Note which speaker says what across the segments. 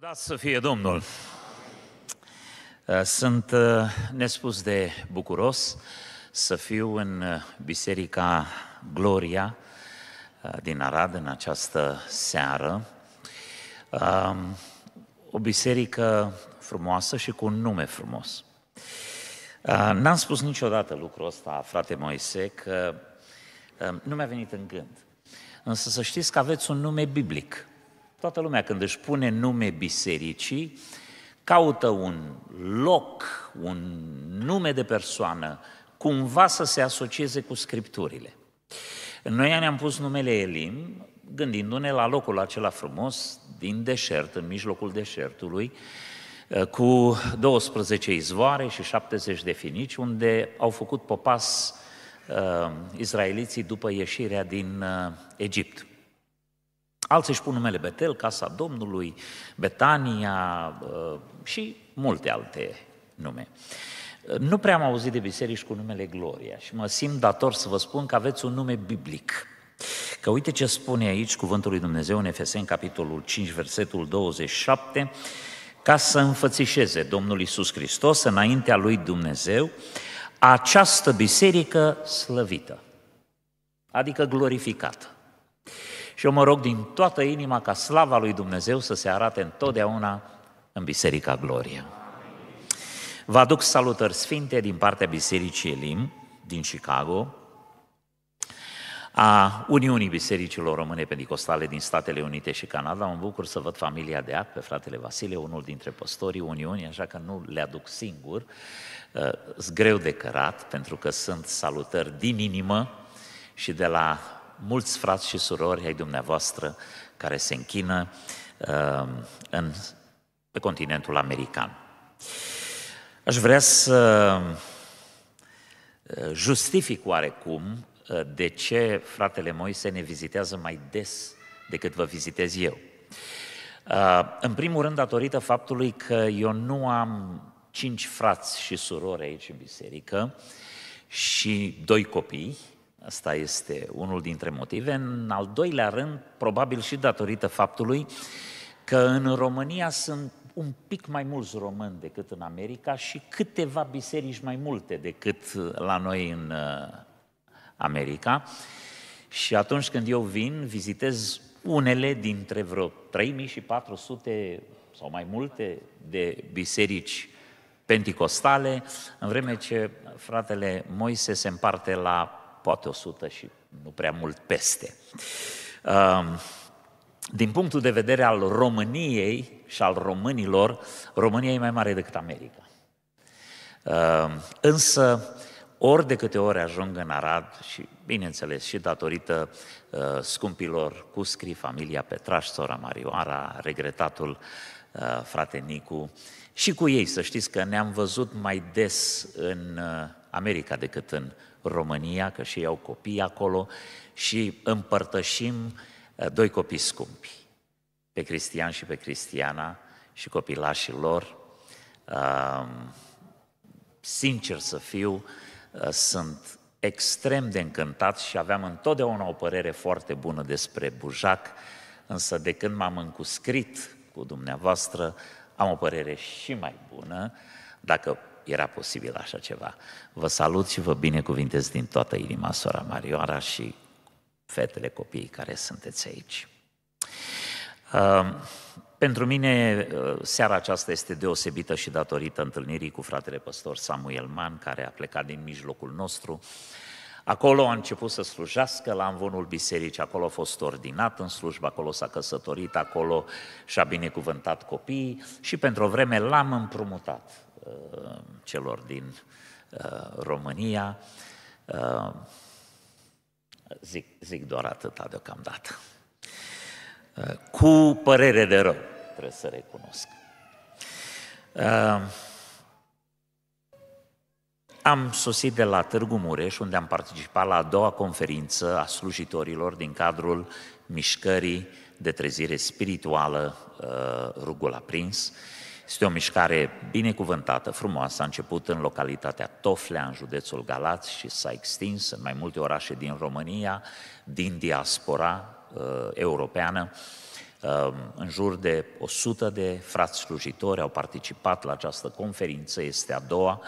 Speaker 1: Da să fie Domnul! Eh, sunt eh, nespus de bucuros să fiu în eh, Biserica Gloria din Arad în această seară. O biserică frumoasă și cu un nume frumos. N-am spus niciodată lucrul ăsta, frate Moise, că nu mi-a venit în gând. Însă să știți că aveți un nume biblic – Toată lumea când își pune nume bisericii, caută un loc, un nume de persoană, cumva să se asocieze cu scripturile. Noi ne-am pus numele Elim, gândindu-ne la locul acela frumos din deșert, în mijlocul deșertului, eh, cu 12 izvoare și 70 de finici, unde au făcut popas uh, izraeliții după ieșirea din uh, Egipt. Alții își pun numele Betel, Casa Domnului, Betania uh, și multe alte nume. Uh, nu prea am auzit de biserici cu numele Gloria și mă simt dator să vă spun că aveți un nume biblic. Că uite ce spune aici cuvântul lui Dumnezeu în Efeseni, capitolul 5, versetul 27, ca să înfățișeze Domnul Isus Hristos înaintea lui Dumnezeu această biserică slăvită, adică glorificată. Și eu mă rog din toată inima ca slava lui Dumnezeu să se arate întotdeauna în Biserica Gloria. Vă aduc salutări sfinte din partea Bisericii Elim din Chicago, a Uniunii Bisericilor Române Pentecostale din Statele Unite și Canada. Mă bucur să văd familia de act pe fratele Vasile, unul dintre păstorii Uniunii, așa că nu le aduc singur. Uh, sunt greu de cărat, pentru că sunt salutări din inimă și de la mulți frați și surori ai dumneavoastră care se închină uh, în, pe continentul american. Aș vrea să eh, justific oarecum eh, de ce fratele Moise ne vizitează mai des decât vă vizitez eu. Eh, în primul rând, datorită faptului că eu nu am cinci frați și surori aici în biserică și doi copii, Asta este unul dintre motive. În al doilea rând, probabil și datorită faptului că în România sunt un pic mai mulți români decât în America și câteva biserici mai multe decât la noi în uh, America. Și atunci când eu vin, vizitez unele dintre vreo 3400 sau mai multe de biserici penticostale, în vreme ce fratele Moise se împarte la poate 100 și nu prea mult peste. Um, din punctul de vedere al României și al românilor, România e mai mare decât America. Um, însă, ori de câte ori ajung în Arad și, bineînțeles, și datorită uh, scumpilor Cuscri, familia Petraș, sora Marioara, regretatul uh, frate Nicu, și cu ei, să știți că ne-am văzut mai des în uh, America decât în România, că și ei au copii acolo, și împărtășim eh, doi copii scumpi, pe Cristian și pe Cristiana și copilașii lor. Sincer să fiu, eh, sunt extrem de încântat și aveam întotdeauna o părere foarte bună despre Bujac, însă de când m-am încuscrit cu dumneavoastră, am o părere și mai bună. Dacă era posibil așa ceva. Vă salut și vă binecuvintez din toată inima, sora Marioara și fetele copiii care sunteți aici. Pentru mine, seara aceasta este deosebită și datorită întâlnirii cu fratele păstor Samuel Man, care a plecat din mijlocul nostru. Acolo a început să slujească la învonul bisericii, acolo a fost ordinat în slujbă, acolo s-a căsătorit, acolo și-a binecuvântat copiii și pentru o vreme l-am împrumutat. Uh, celor din uh, România. Uh, zic, zic doar atâta deocamdată. Cu părere de rău, trebuie să recunosc. Am sosit de la Târgu Mureș, unde am participat la a doua conferință a slujitorilor din cadrul mișcării de trezire spirituală Rugul Aprins, prins, este o mișcare binecuvântată, frumoasă, a început în localitatea Toflea, în județul Galați și s-a extins în mai multe orașe din România, din diaspora uh, europeană. Uh, în jur de 100 de frați slujitori au participat la această conferință, este a doua,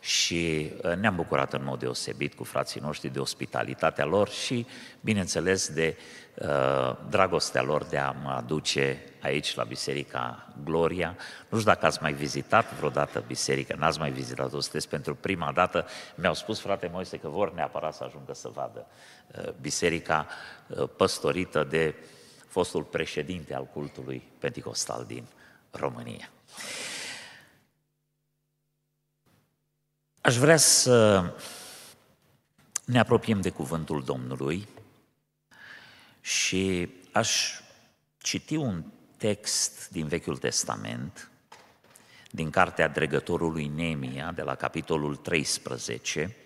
Speaker 1: și uh, ne-am bucurat în mod deosebit cu frații noștri de ospitalitatea lor și, bineînțeles, de Uh, dragostea lor de a mă aduce aici, la Biserica Gloria. Nu știu dacă ați mai vizitat vreodată biserica, n-ați mai vizitat-o, sunteți pentru prima dată. Mi-au spus, frate Moise, că vor neapărat să ajungă să vadă uh, biserica uh, păstorită de fostul președinte al cultului pentecostal din România. Aș vrea să ne apropiem de cuvântul Domnului și aș citi un text din Vechiul Testament, din cartea dregătorului Nemia, de la capitolul 13,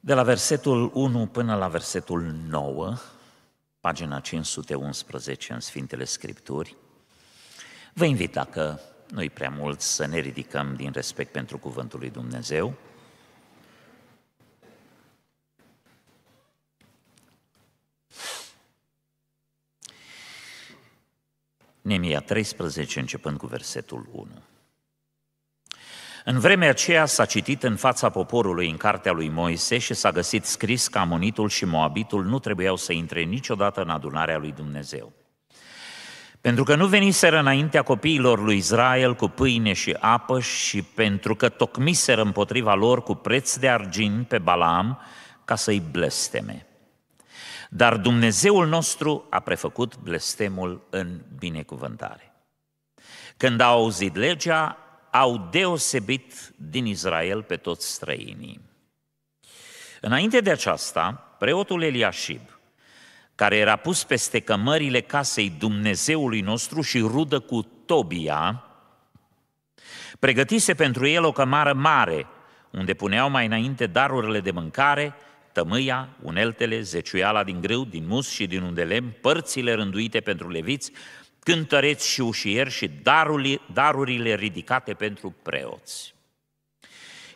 Speaker 1: de la versetul 1 până la versetul 9, pagina 511 în Sfintele Scripturi, vă invit, dacă nu-i prea mult, să ne ridicăm din respect pentru Cuvântul lui Dumnezeu Nemia 13, începând cu versetul 1. În vremea aceea s-a citit în fața poporului în cartea lui Moise și s-a găsit scris că Amonitul și Moabitul nu trebuiau să intre niciodată în adunarea lui Dumnezeu. Pentru că nu veniseră înaintea copiilor lui Israel cu pâine și apă și pentru că tocmiseră împotriva lor cu preț de argint pe Balaam ca să-i blesteme. Dar Dumnezeul nostru a prefăcut blestemul în binecuvântare. Când au auzit legea, au deosebit din Israel pe toți străinii. Înainte de aceasta, preotul Eliashib, care era pus peste cămările casei Dumnezeului nostru și rudă cu Tobia, pregătise pentru el o cămară mare, unde puneau mai înainte darurile de mâncare tămâia, uneltele, zeciuiala din grâu, din mus și din undelem, părțile rânduite pentru leviți, cântăreți și ușieri și darurile, darurile ridicate pentru preoți.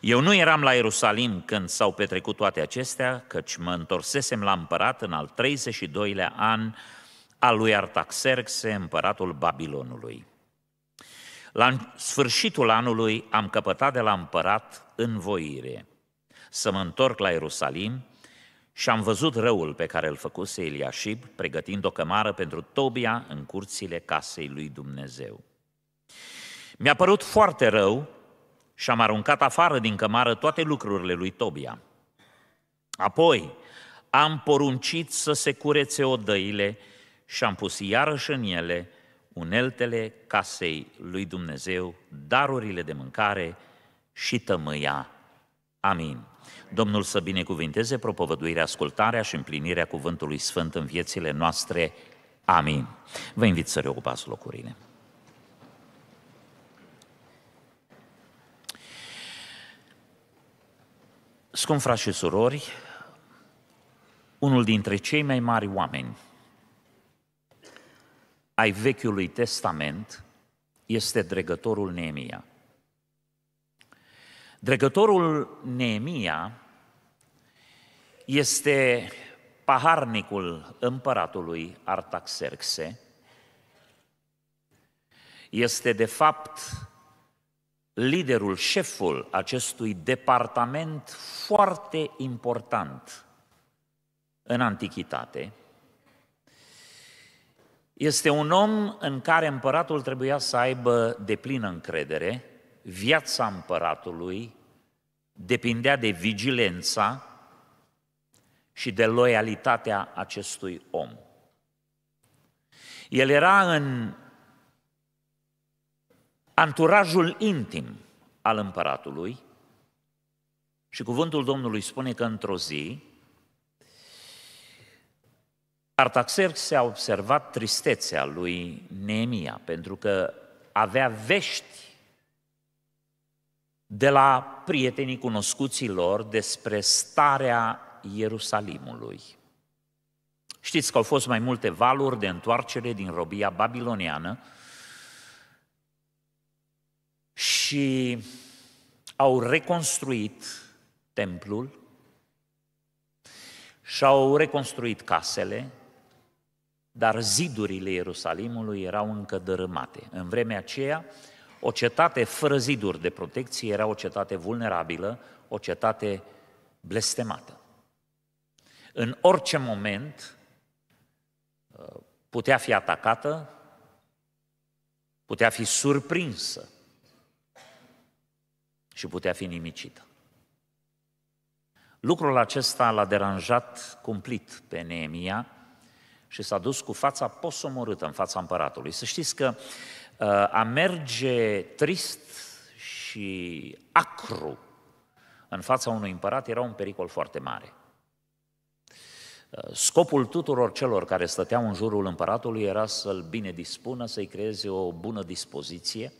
Speaker 1: Eu nu eram la Ierusalim când s-au petrecut toate acestea, căci mă întorsesem la împărat în al 32-lea an al lui Artaxerxe, împăratul Babilonului. La sfârșitul anului am căpătat de la împărat învoire să mă întorc la Ierusalim și am văzut răul pe care îl făcuse Eliashib, pregătind o cămară pentru Tobia în curțile casei lui Dumnezeu. Mi-a părut foarte rău și am aruncat afară din cămară toate lucrurile lui Tobia. Apoi am poruncit să se curețe odăile și am pus iarăși în ele uneltele casei lui Dumnezeu, darurile de mâncare și tămâia. Amin. Domnul să binecuvinteze propovăduirea, ascultarea și împlinirea Cuvântului Sfânt în viețile noastre. Amin. Vă invit să reocupați locurile. Scump frați și surori, unul dintre cei mai mari oameni ai Vechiului Testament este dregătorul Neemia. Dregătorul Neemia este paharnicul împăratului Artaxerxe, este de fapt liderul, șeful acestui departament foarte important în antichitate. Este un om în care împăratul trebuia să aibă deplină încredere, viața împăratului depindea de vigilența și de loialitatea acestui om. El era în anturajul intim al împăratului și cuvântul Domnului spune că într-o zi se a observat tristețea lui Neemia pentru că avea vești de la prietenii cunoscuților despre starea Ierusalimului. Știți că au fost mai multe valuri de întoarcere din robia babiloniană și au reconstruit templul și au reconstruit casele, dar zidurile Ierusalimului erau încă dărâmate. În vremea aceea, o cetate fără ziduri de protecție era o cetate vulnerabilă, o cetate blestemată. În orice moment uh, putea fi atacată, putea fi surprinsă și putea fi nimicită. Lucrul acesta l-a deranjat cumplit pe Neemia și s-a dus cu fața posomorâtă în fața împăratului. Să știți că Uh, a merge trist și acru în fața unui împărat era un pericol foarte mare. Uh, scopul tuturor celor care stăteau în jurul împăratului era să-l bine dispună, să-i creeze o bună dispoziție.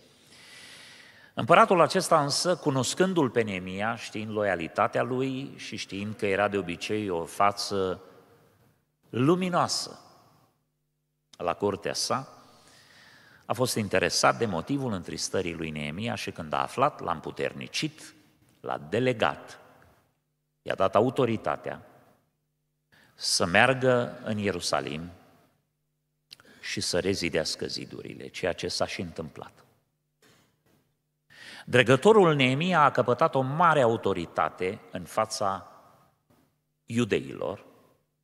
Speaker 1: Împăratul acesta însă, cunoscându-l pe Nemia, știind loialitatea lui și știind că era de obicei o față luminoasă la curtea sa, a fost interesat de motivul întristării lui Neemia și când a aflat, l-a împuternicit, l-a delegat, i-a dat autoritatea să meargă în Ierusalim și să rezidească zidurile, ceea ce s-a și întâmplat. Dregătorul Neemia a căpătat o mare autoritate în fața iudeilor,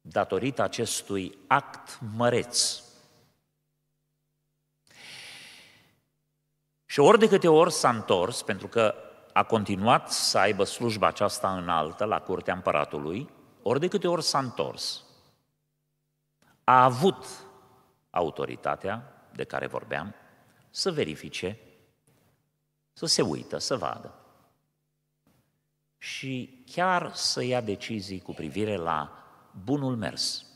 Speaker 1: datorită acestui act măreț Și ori de câte ori s-a întors, pentru că a continuat să aibă slujba aceasta înaltă la curtea împăratului, ori de câte ori s-a întors, a avut autoritatea de care vorbeam să verifice, să se uită, să vadă. Și chiar să ia decizii cu privire la bunul mers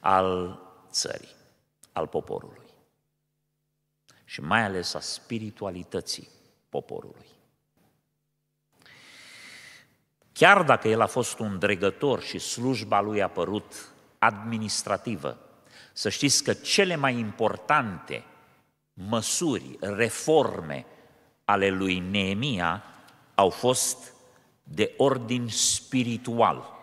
Speaker 1: al țării, al poporului și mai ales a spiritualității poporului. Chiar dacă el a fost un dregător și slujba lui a părut administrativă, să știți că cele mai importante măsuri, reforme ale lui Neemia au fost de ordin spiritual.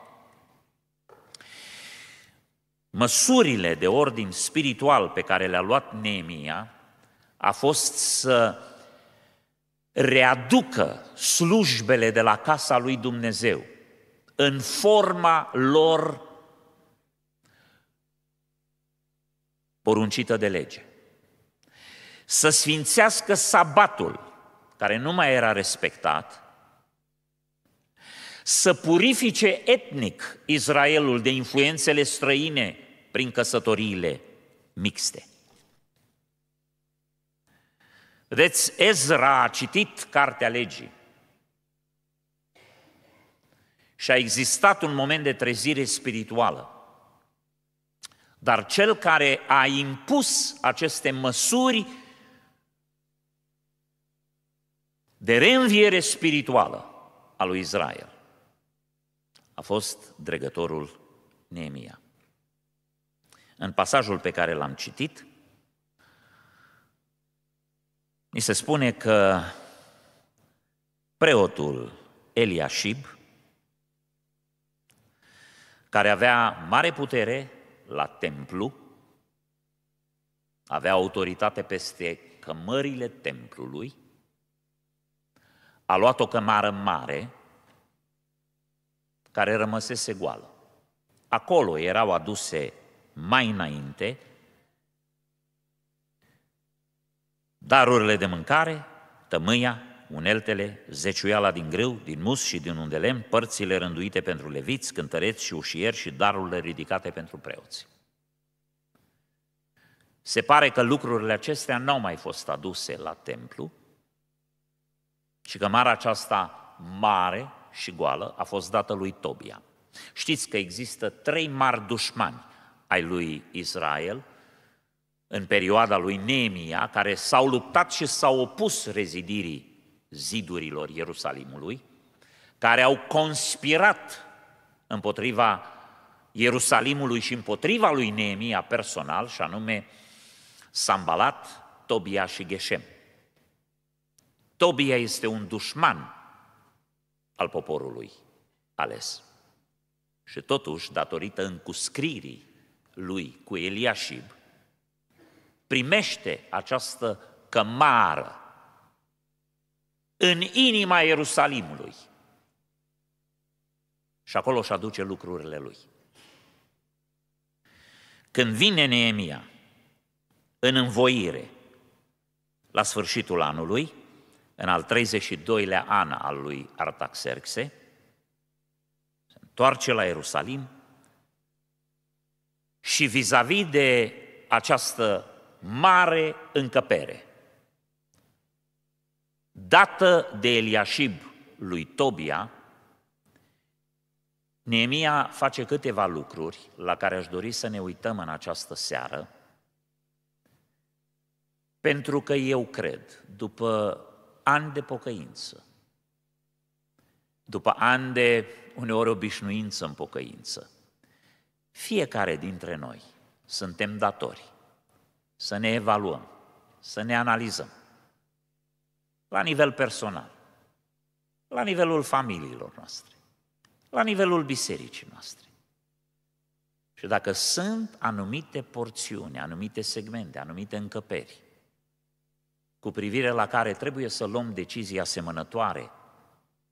Speaker 1: Măsurile de ordin spiritual pe care le-a luat Neemia a fost să readucă slujbele de la casa lui Dumnezeu în forma lor poruncită de lege. Să sfințească sabatul, care nu mai era respectat, să purifice etnic Israelul de influențele străine prin căsătoriile mixte. Vedeți, Ezra a citit Cartea Legii și a existat un moment de trezire spirituală. Dar cel care a impus aceste măsuri de reînviere spirituală a lui Israel a fost dregătorul Neemia. În pasajul pe care l-am citit, Ni se spune că preotul Eliashib, care avea mare putere la templu, avea autoritate peste cămările templului, a luat o cămară mare care rămăsese goală. Acolo erau aduse mai înainte darurile de mâncare, tămâia, uneltele, zeciuiala din grâu, din mus și din undelem, părțile rânduite pentru leviți, cântăreți și ușieri și darurile ridicate pentru preoți. Se pare că lucrurile acestea nu au mai fost aduse la templu și că marea aceasta mare și goală a fost dată lui Tobia. Știți că există trei mari dușmani ai lui Israel în perioada lui Neemia, care s-au luptat și s-au opus rezidirii zidurilor Ierusalimului, care au conspirat împotriva Ierusalimului și împotriva lui Neemia personal, și anume Sambalat, Tobia și Geshem. Tobia este un dușman al poporului ales. Și totuși, datorită încuscririi lui cu Eliashib, primește această cămară în inima Ierusalimului. Și acolo își aduce lucrurile lui. Când vine Neemia în învoire la sfârșitul anului, în al 32-lea an al lui Artaxerxe, se întoarce la Ierusalim și vis-a-vis de această mare încăpere, dată de Eliashib lui Tobia, Neemia face câteva lucruri la care aș dori să ne uităm în această seară, pentru că eu cred, după ani de pocăință, după ani de uneori obișnuință în pocăință, fiecare dintre noi suntem datori să ne evaluăm, să ne analizăm. La nivel personal, la nivelul familiilor noastre, la nivelul bisericii noastre. Și dacă sunt anumite porțiuni, anumite segmente, anumite încăperi, cu privire la care trebuie să luăm decizii asemănătoare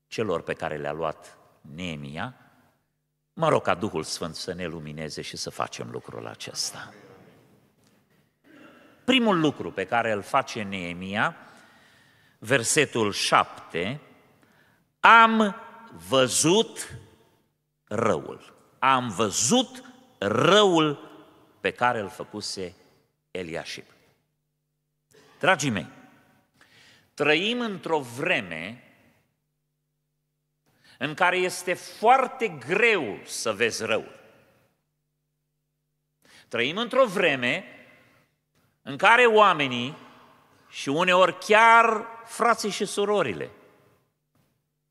Speaker 1: celor pe care le-a luat Neemia, mă rog ca Duhul Sfânt să ne lumineze și să facem lucrul acesta. Primul lucru pe care îl face Neemia, versetul 7, am văzut răul. Am văzut răul pe care îl făcuse Eliashib. Dragii mei, trăim într-o vreme în care este foarte greu să vezi răul. Trăim într-o vreme în care oamenii și uneori chiar frații și surorile,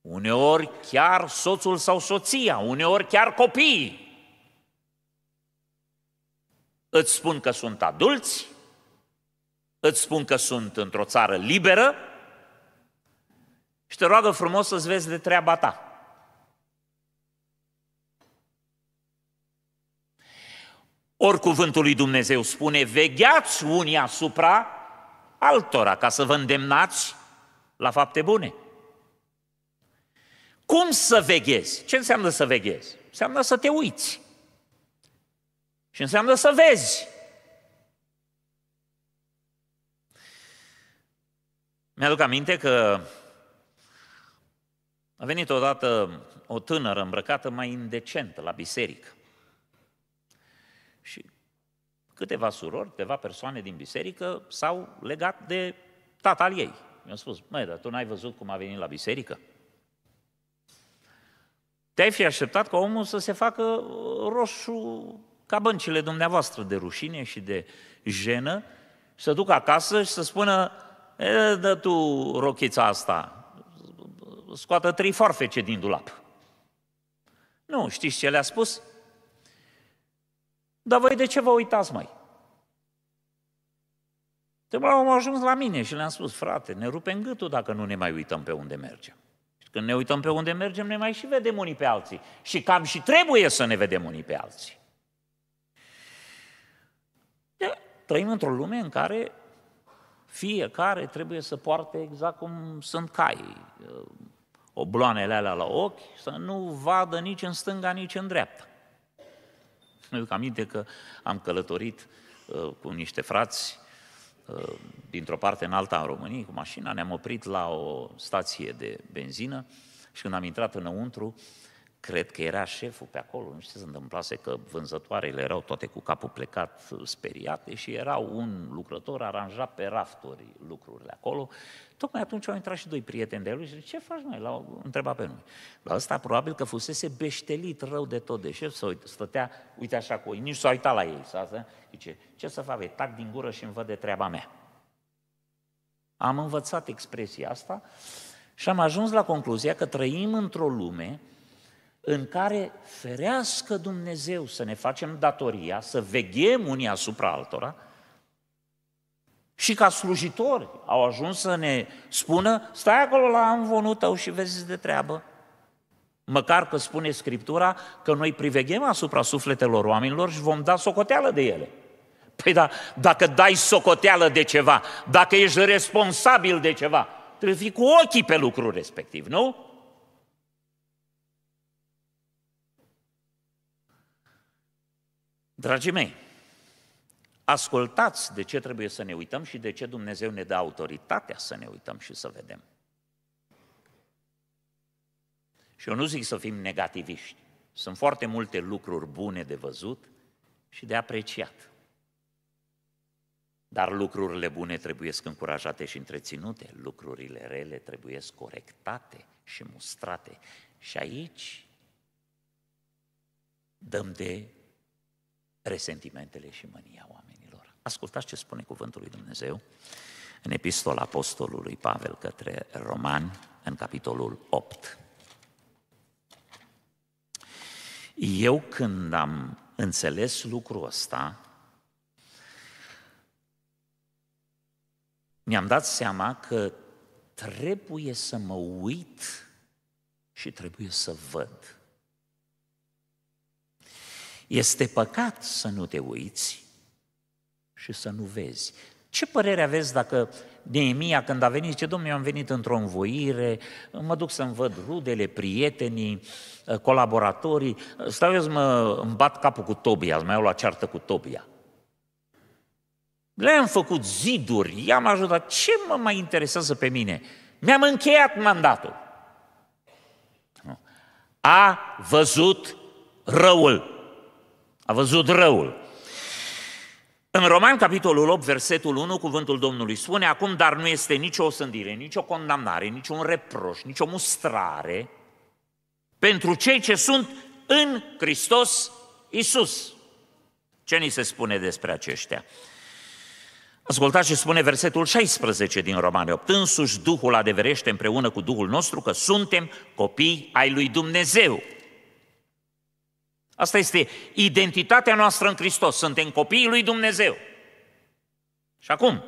Speaker 1: uneori chiar soțul sau soția, uneori chiar copiii, îți spun că sunt adulți, îți spun că sunt într-o țară liberă și te roagă frumos să-ți vezi de treaba ta. Ori cuvântul lui Dumnezeu spune, vegheați unii asupra altora, ca să vă îndemnați la fapte bune. Cum să veghezi? Ce înseamnă să veghezi? Înseamnă să te uiți. Și înseamnă să vezi. Mi-aduc aminte că a venit odată o tânără îmbrăcată mai indecentă la biserică. Și câteva surori, câteva persoane din biserică s-au legat de tata al ei. Mi-a spus, măi, dar tu n-ai văzut cum a venit la biserică? Te-ai fi așteptat ca omul să se facă uh, roșu ca băncile dumneavoastră de rușine și de jenă, să ducă acasă și să spună, e, dă tu rochița asta, scoată trei forfece din dulap. Nu, știți ce le-a spus? Dar voi de ce vă uitați, mai? Trebuie am ajuns la mine și le-am spus, frate, ne rupem gâtul dacă nu ne mai uităm pe unde mergem. Și când ne uităm pe unde mergem, ne mai și vedem unii pe alții. Și cam și trebuie să ne vedem unii pe alții. De, trăim într-o lume în care fiecare trebuie să poarte exact cum sunt caii. Uh, obloanele alea la ochi, să nu vadă nici în stânga, nici în dreapta. Mi-aduc aminte că am călătorit uh, cu niște frați uh, dintr-o parte în alta în României cu mașina, ne-am oprit la o stație de benzină și când am intrat înăuntru, uh, Cred că era șeful pe acolo, nu știu ce se întâmplase, că vânzătoarele erau toate cu capul plecat, speriate și era un lucrător aranjat pe rafturi lucrurile acolo. Tocmai atunci au intrat și doi prieteni de lui și zice, ce faci noi? L-au întrebat pe noi. La ăsta probabil că fusese beștelit rău de tot de șef, uit, stătea, uite așa cu ei, nici s-a uitat la ei. Să zice, ce să fac, eu? tac din gură și îmi văd de treaba mea. Am învățat expresia asta și am ajuns la concluzia că trăim într-o lume în care ferească Dumnezeu să ne facem datoria, să veghem unii asupra altora și ca slujitori au ajuns să ne spună stai acolo la amvonul tău și vezi de treabă. Măcar că spune Scriptura că noi priveghem asupra sufletelor oamenilor și vom da socoteală de ele. Păi da, dacă dai socoteală de ceva, dacă ești responsabil de ceva, trebuie să fii cu ochii pe lucrul respectiv, nu? Dragii mei, ascultați de ce trebuie să ne uităm și de ce Dumnezeu ne dă autoritatea să ne uităm și să vedem. Și eu nu zic să fim negativiști. Sunt foarte multe lucruri bune de văzut și de apreciat. Dar lucrurile bune trebuie să încurajate și întreținute, lucrurile rele trebuie să corectate și mustrate. Și aici dăm de resentimentele și mânia oamenilor. Ascultați ce spune cuvântul lui Dumnezeu în epistola apostolului Pavel către Romani, în capitolul 8. Eu când am înțeles lucrul ăsta, mi-am dat seama că trebuie să mă uit și trebuie să văd este păcat să nu te uiți și să nu vezi. Ce părere aveți dacă Neemia, când a venit, zice, domnule, eu am venit într-o învoire, mă duc să-mi văd rudele, prietenii, colaboratorii, stau eu să mă îmi bat capul cu Tobia, să mai iau la ceartă cu Tobia. Le-am făcut ziduri, i-am ajutat, ce mă mai interesează pe mine? Mi-am încheiat mandatul. A văzut răul. A văzut răul. În Roman, capitolul 8, versetul 1, cuvântul Domnului spune acum, dar nu este nicio osândire, nicio condamnare, un reproș, nicio mustrare pentru cei ce sunt în Hristos Isus. Ce ni se spune despre aceștia? Ascultați ce spune versetul 16 din Roman 8. Însuși Duhul adeverește împreună cu Duhul nostru că suntem copii ai lui Dumnezeu. Asta este identitatea noastră în Hristos. Suntem copiii lui Dumnezeu. Și acum,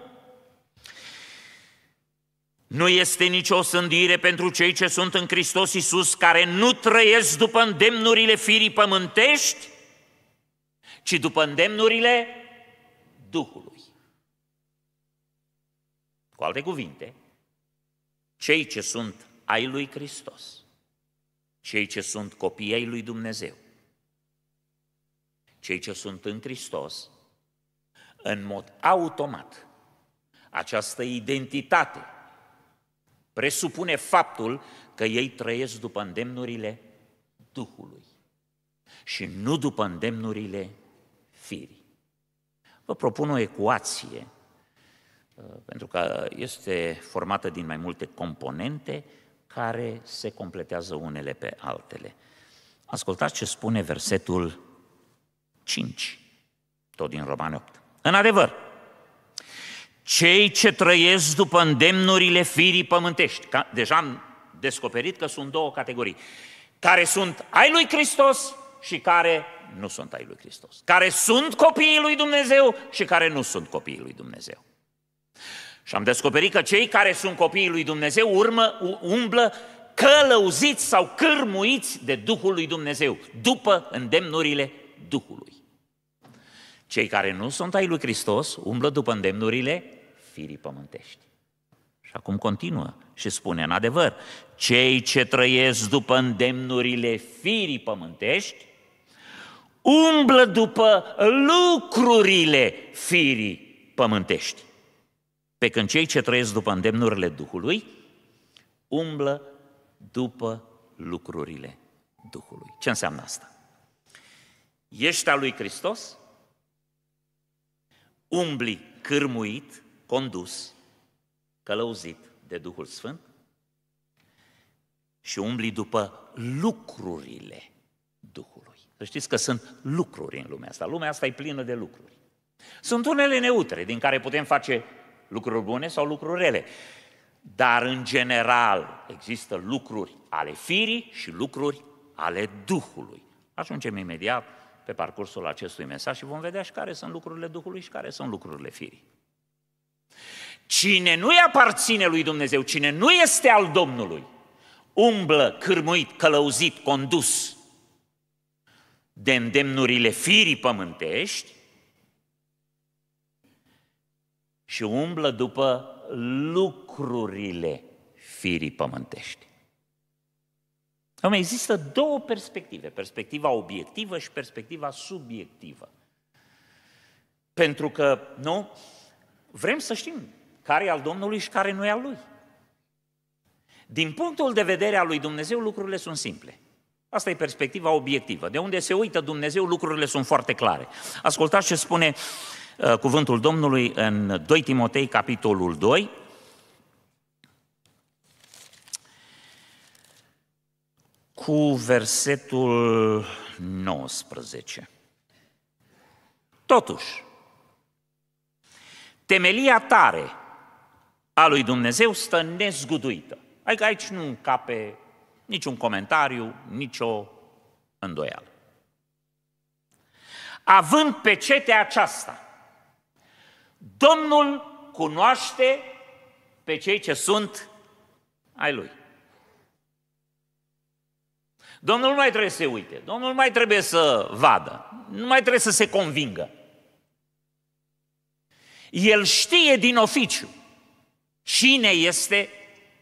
Speaker 1: nu este nicio sândire pentru cei ce sunt în Hristos Iisus, care nu trăiesc după îndemnurile firii pământești, ci după îndemnurile Duhului. Cu alte cuvinte, cei ce sunt ai lui Hristos, cei ce sunt copii ai lui Dumnezeu, cei ce sunt în Hristos, în mod automat, această identitate presupune faptul că ei trăiesc după îndemnurile Duhului și nu după îndemnurile firii. Vă propun o ecuație, uh, pentru că este formată din mai multe componente care se completează unele pe altele. Ascultați ce spune versetul 5, tot din Romani 8. În adevăr, cei ce trăiesc după îndemnurile firii pământești, ca, deja am descoperit că sunt două categorii, care sunt ai lui Hristos și care nu sunt ai lui Hristos, care sunt copiii lui Dumnezeu și care nu sunt copiii lui Dumnezeu. Și am descoperit că cei care sunt copiii lui Dumnezeu urmă, umblă călăuziți sau cârmuiți de Duhul lui Dumnezeu, după îndemnurile Duhului. Cei care nu sunt ai lui Hristos umblă după îndemnurile firii pământești. Și acum continuă și spune în adevăr, cei ce trăiesc după îndemnurile firii pământești umblă după lucrurile firii pământești. Pe când cei ce trăiesc după îndemnurile Duhului umblă după lucrurile Duhului. Ce înseamnă asta? Ești al lui Hristos? umbli cârmuit, condus, călăuzit de Duhul Sfânt și umbli după lucrurile Duhului. Să știți că sunt lucruri în lumea asta. Lumea asta e plină de lucruri. Sunt unele neutre din care putem face lucruri bune sau lucruri rele. Dar, în general, există lucruri ale firii și lucruri ale Duhului. Ajungem imediat pe parcursul acestui mesaj și vom vedea și care sunt lucrurile Duhului și care sunt lucrurile firii. Cine nu-i aparține lui Dumnezeu, cine nu este al Domnului, umblă cârmuit, călăuzit, condus de îndemnurile firii pământești și umblă după lucrurile firii pământești. Acum, există două perspective, perspectiva obiectivă și perspectiva subiectivă. Pentru că, nu, vrem să știm care e al Domnului și care nu e al Lui. Din punctul de vedere al lui Dumnezeu, lucrurile sunt simple. Asta e perspectiva obiectivă. De unde se uită Dumnezeu, lucrurile sunt foarte clare. Ascultați ce spune uh, cuvântul Domnului în 2 Timotei, capitolul 2, cu versetul 19. Totuși, temelia tare a lui Dumnezeu stă nezguduită. Adică aici nu încape niciun comentariu, nicio îndoială. Având pe cetea aceasta, Domnul cunoaște pe cei ce sunt ai Lui. Domnul nu mai trebuie să se uite, Domnul nu mai trebuie să vadă, nu mai trebuie să se convingă. El știe din oficiu cine este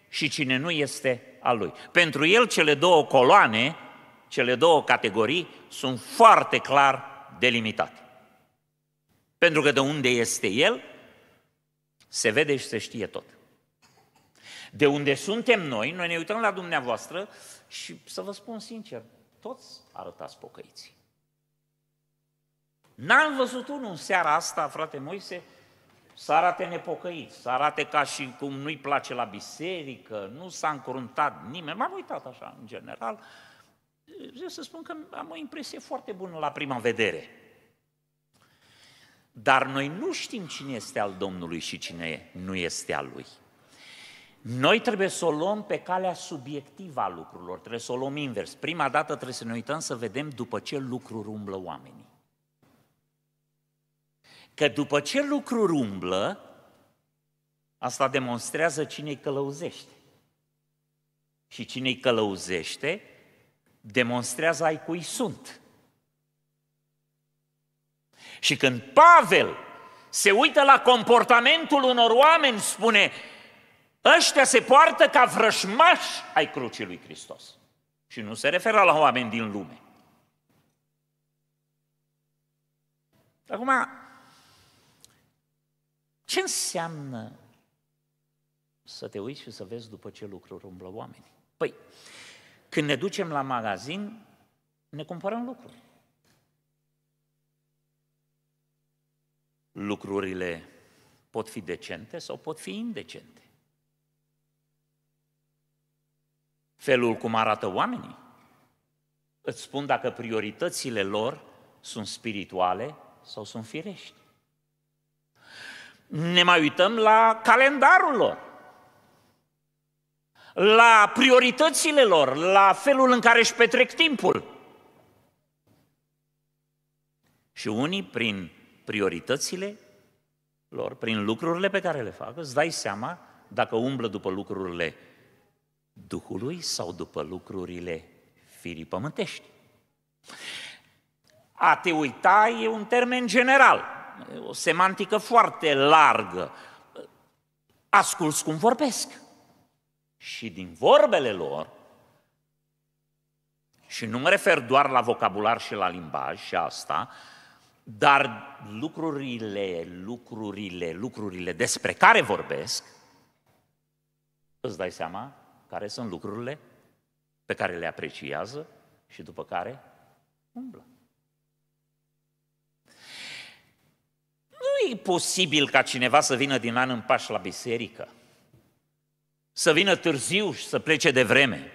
Speaker 1: și cine nu este al lui. Pentru el cele două coloane, cele două categorii sunt foarte clar delimitate. Pentru că de unde este el, se vede și se știe tot. De unde suntem noi, noi ne uităm la dumneavoastră și să vă spun sincer, toți arătați pocăiți. N-am văzut unul în seara asta, frate Moise, să arate nepocăit, să arate ca și cum nu-i place la biserică, nu s-a încruntat nimeni. M-am uitat așa, în general. Vreau să spun că am o impresie foarte bună la prima vedere. Dar noi nu știm cine este al Domnului și cine nu este al Lui. Noi trebuie să o luăm pe calea subiectivă a lucrurilor, trebuie să o luăm invers. Prima dată trebuie să ne uităm să vedem după ce lucruri umblă oamenii. Că după ce lucruri umblă, asta demonstrează cine îi călăuzește. Și cine îi călăuzește, demonstrează ai cui sunt. Și când Pavel se uită la comportamentul unor oameni, spune, Ăștia se poartă ca vrășmași ai crucii lui Hristos. Și nu se referă la oameni din lume. Acum, ce înseamnă să te uiți și să vezi după ce lucruri umblă oamenii? Păi, când ne ducem la magazin, ne cumpărăm lucruri. Lucrurile pot fi decente sau pot fi indecente. felul cum arată oamenii. Îți spun dacă prioritățile lor sunt spirituale sau sunt firești. Ne mai uităm la calendarul lor, la prioritățile lor, la felul în care își petrec timpul. Și unii, prin prioritățile lor, prin lucrurile pe care le fac, îți dai seama dacă umblă după lucrurile Duhului sau după lucrurile firii pământești. A te uita e un termen general, o semantică foarte largă. Asculți cum vorbesc. Și din vorbele lor, și nu mă refer doar la vocabular și la limbaj și asta, dar lucrurile, lucrurile, lucrurile despre care vorbesc, îți dai seama care sunt lucrurile pe care le apreciază și după care umblă. Nu e posibil ca cineva să vină din an în paș la biserică, să vină târziu și să plece de vreme.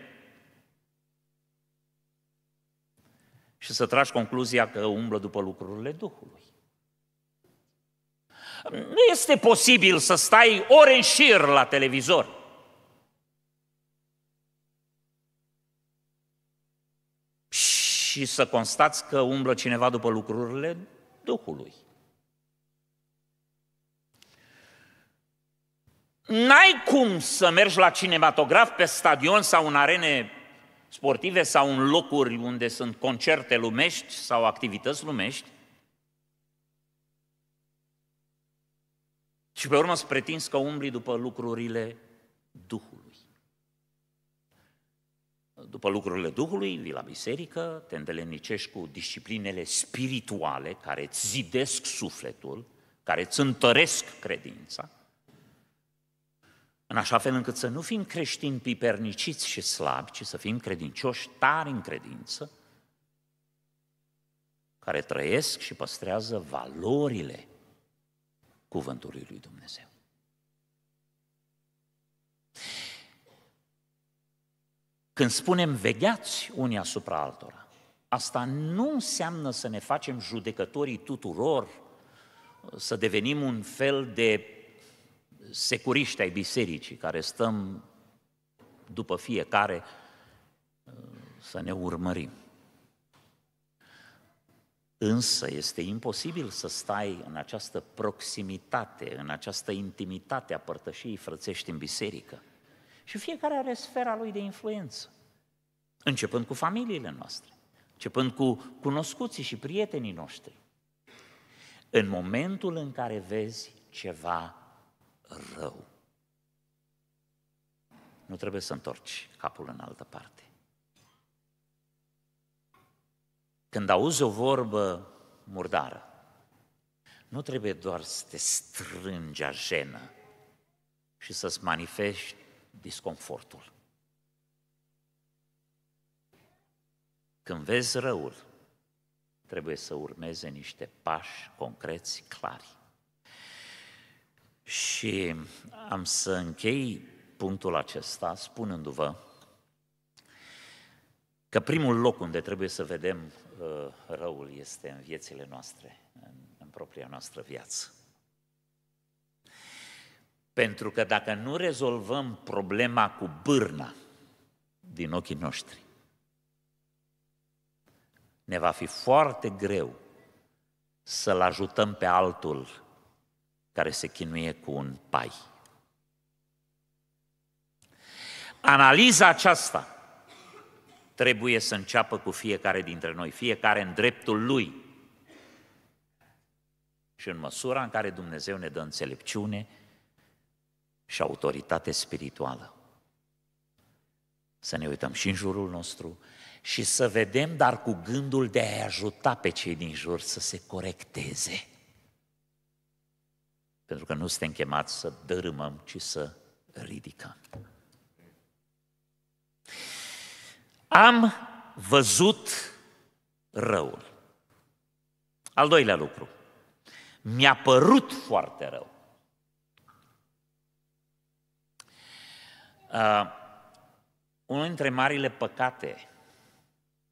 Speaker 1: Și să tragi concluzia că umblă după lucrurile Duhului. Nu este posibil să stai ore în șir la televizor și să constați că umblă cineva după lucrurile Duhului. N-ai cum să mergi la cinematograf, pe stadion sau în arene sportive sau în locuri unde sunt concerte lumești sau activități lumești și pe urmă îți pretinzi că umbli după lucrurile Duhului după lucrurile Duhului, vii la biserică, te îndelenicești cu disciplinele spirituale care îți zidesc sufletul, care îți întăresc credința, în așa fel încât să nu fim creștini piperniciți și slabi, ci să fim credincioși tari în credință, care trăiesc și păstrează valorile cuvântului lui Dumnezeu. Când spunem vegheați unii asupra altora, asta nu înseamnă să ne facem judecătorii tuturor, să devenim un fel de securiști ai bisericii, care stăm după fiecare să ne urmărim. Însă este imposibil să stai în această proximitate, în această intimitate a părtășiei frățești în biserică. Și fiecare are sfera lui de influență, începând cu familiile noastre, începând cu cunoscuții și prietenii noștri. În momentul în care vezi ceva rău, nu trebuie să întorci capul în altă parte. Când auzi o vorbă murdară, nu trebuie doar să te strângi jenă și să-ți manifesti disconfortul. Când vezi răul, trebuie să urmeze niște pași concreți, clari. Și am să închei punctul acesta spunându-vă că primul loc unde trebuie să vedem uh, răul este în viețile noastre, în, în propria noastră viață. Pentru că dacă nu rezolvăm problema cu bârna din ochii noștri, ne va fi foarte greu să-l ajutăm pe altul care se chinuie cu un pai. Analiza aceasta trebuie să înceapă cu fiecare dintre noi, fiecare în dreptul lui. Și în măsura în care Dumnezeu ne dă înțelepciune, și autoritate spirituală. Să ne uităm și în jurul nostru și să vedem, dar cu gândul de a ajuta pe cei din jur să se corecteze. Pentru că nu suntem chemați să dărâmăm, ci să ridicăm. Am văzut răul. Al doilea lucru. Mi-a părut foarte rău. Uh, unul dintre marile păcate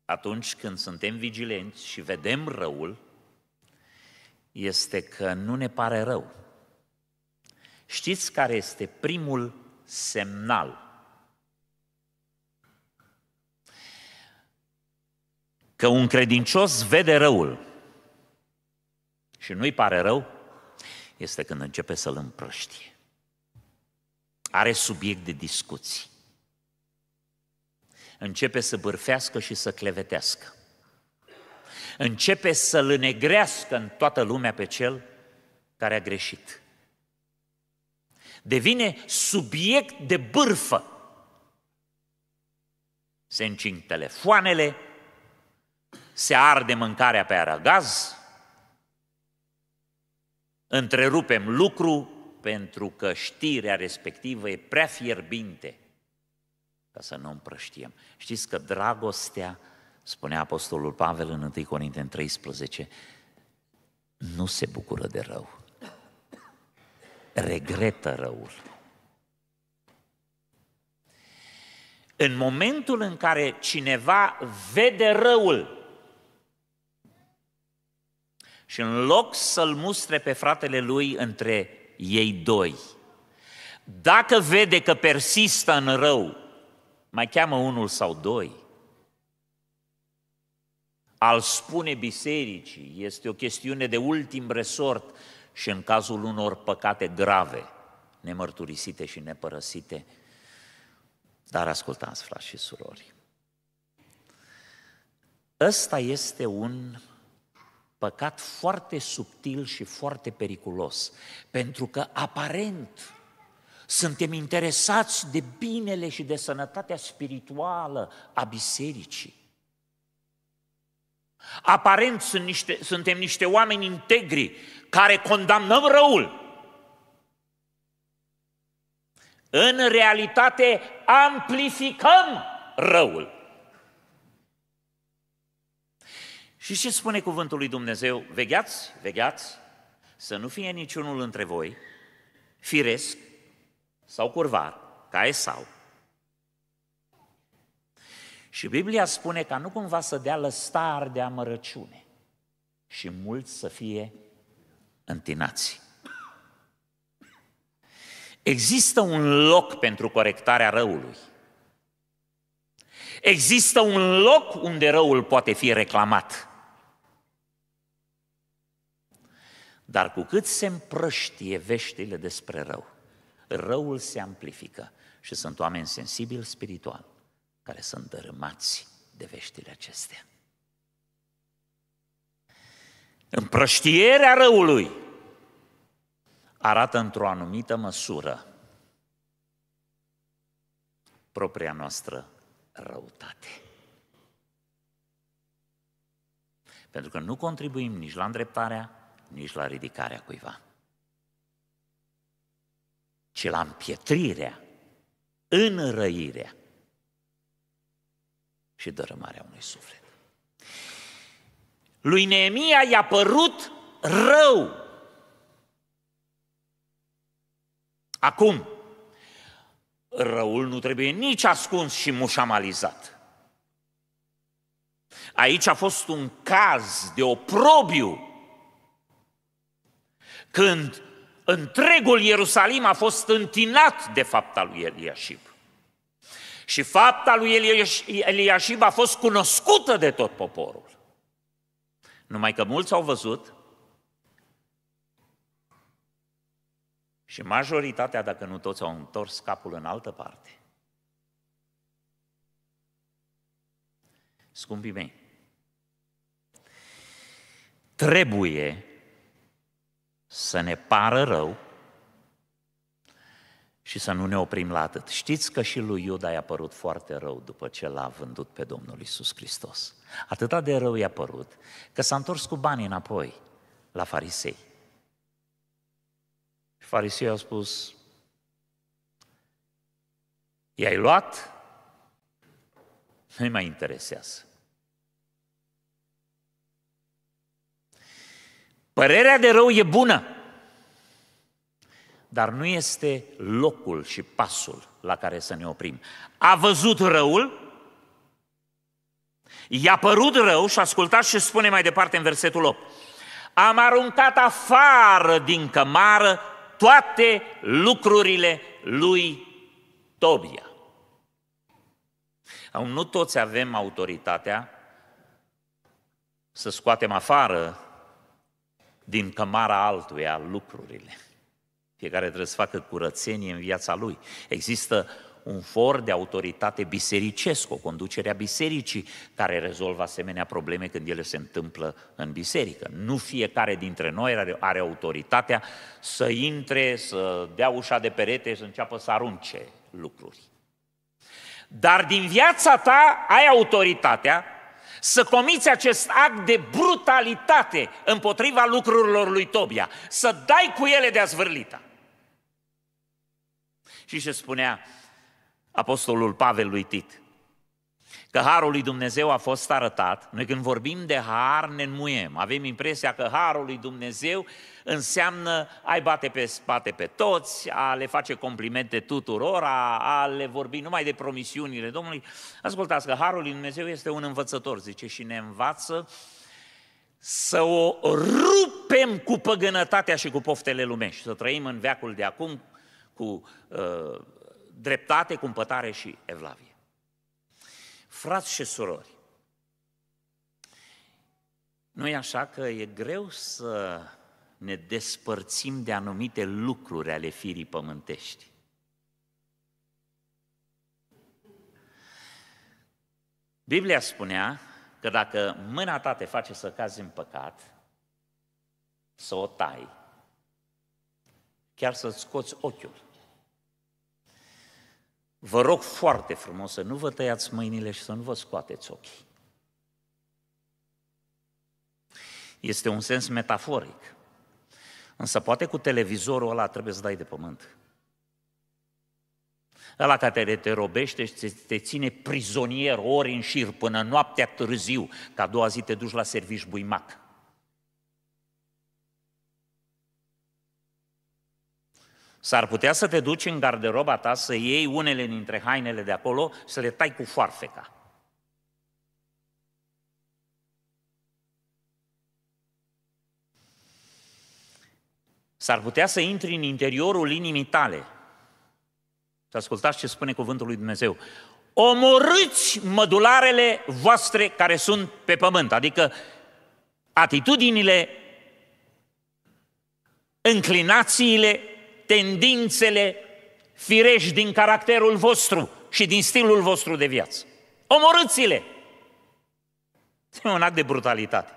Speaker 1: atunci când suntem vigilenți și vedem răul, este că nu ne pare rău. Știți care este primul semnal? Că un credincios vede răul și nu-i pare rău, este când începe să-l împrăștie are subiect de discuții. Începe să bârfească și să clevetească. Începe să-l înegrească în toată lumea pe cel care a greșit. Devine subiect de bârfă. Se încing telefoanele, se arde mâncarea pe aragaz, întrerupem lucru, pentru că știrea respectivă e prea fierbinte ca să nu împrăștiem. Știți că dragostea, spunea Apostolul Pavel în 1 Corinteni 13, nu se bucură de rău, regretă răul. În momentul în care cineva vede răul și în loc să-l mustre pe fratele lui între ei doi. Dacă vede că persistă în rău, mai cheamă unul sau doi. Al spune bisericii este o chestiune de ultim resort și în cazul unor păcate grave, nemărturisite și nepărăsite. Dar ascultați, frați și surori, ăsta este un Păcat foarte subtil și foarte periculos, pentru că aparent suntem interesați de binele și de sănătatea spirituală a bisericii. Aparent sunt niște, suntem niște oameni integri care condamnăm răul. În realitate amplificăm răul. Și ce spune cuvântul lui Dumnezeu? Vegheați, vegheați, să nu fie niciunul între voi firesc sau curvar, ca sau. Și Biblia spune ca nu cumva să dea lăstar de amărăciune și mulți să fie întinați. Există un loc pentru corectarea răului. Există un loc unde răul poate fi reclamat. Dar cu cât se împrăștie veștile despre rău, răul se amplifică și sunt oameni sensibili spiritual care sunt dărâmați de veștile acestea. Împrăștierea răului arată într-o anumită măsură propria noastră răutate. Pentru că nu contribuim nici la îndreptarea nici la ridicarea cuiva, ci la împietrirea, înrăirea și dărâmarea unui suflet. Lui Neemia i-a părut rău. Acum, răul nu trebuie nici ascuns și mușamalizat. Aici a fost un caz de oprobiu când întregul Ierusalim a fost întinat de fapta lui Eliashib. Și fapta lui Eliashib a fost cunoscută de tot poporul. Numai că mulți au văzut și majoritatea, dacă nu toți, au întors capul în altă parte. Scumpii mei, trebuie să ne pară rău și să nu ne oprim la atât. Știți că și lui Iuda i-a părut foarte rău după ce l-a vândut pe Domnul Isus Hristos. Atâta de rău i-a părut că s-a întors cu banii înapoi la farisei. Farisei au spus, i-ai luat? Nu-i mai interesează. Părerea de rău e bună, dar nu este locul și pasul la care să ne oprim. A văzut răul, i-a părut rău și ascultați ce spune mai departe în versetul 8. Am aruncat afară din cămară toate lucrurile lui Tobia. Nu toți avem autoritatea să scoatem afară din cămara altuia lucrurile. Fiecare trebuie să facă curățenie în viața lui. Există un for de autoritate bisericesc, o conducere a bisericii care rezolvă asemenea probleme când ele se întâmplă în biserică. Nu fiecare dintre noi are, are autoritatea să intre, să dea ușa de perete, și să înceapă să arunce lucruri. Dar din viața ta ai autoritatea să comiți acest act de brutalitate împotriva lucrurilor lui Tobia, să dai cu ele de-a Și ce spunea apostolul Pavel lui Tit? că harul lui Dumnezeu a fost arătat. Noi când vorbim de har ne înmuiem. Avem impresia că harul lui Dumnezeu înseamnă ai bate pe spate pe toți, a le face complimente tuturor, a, a le vorbi numai de promisiunile Domnului. Ascultați că harul lui Dumnezeu este un învățător, zice, și ne învață să o rupem cu păgânătatea și cu poftele lumești, să trăim în veacul de acum cu uh, dreptate, cumpătare și evlavie frați și surori, nu e așa că e greu să ne despărțim de anumite lucruri ale firii pământești. Biblia spunea că dacă mâna ta te face să cazi în păcat, să o tai, chiar să-ți scoți ochiul. Vă rog foarte frumos să nu vă tăiați mâinile și să nu vă scoateți ochii. Este un sens metaforic. Însă poate cu televizorul ăla trebuie să dai de pământ. Ăla care te robește și te ține prizonier ori în șir până noaptea târziu, ca a doua zi te duci la servici buimac. S-ar putea să te duci în garderoba ta să iei unele dintre hainele de acolo, să le tai cu foarfeca. S-ar putea să intri în interiorul inimii tale. Să ascultați ce spune cuvântul lui Dumnezeu. Omorâți mădularele voastre care sunt pe pământ, adică atitudinile, înclinațiile tendințele firești din caracterul vostru și din stilul vostru de viață. Omorâți-le! E un act de brutalitate.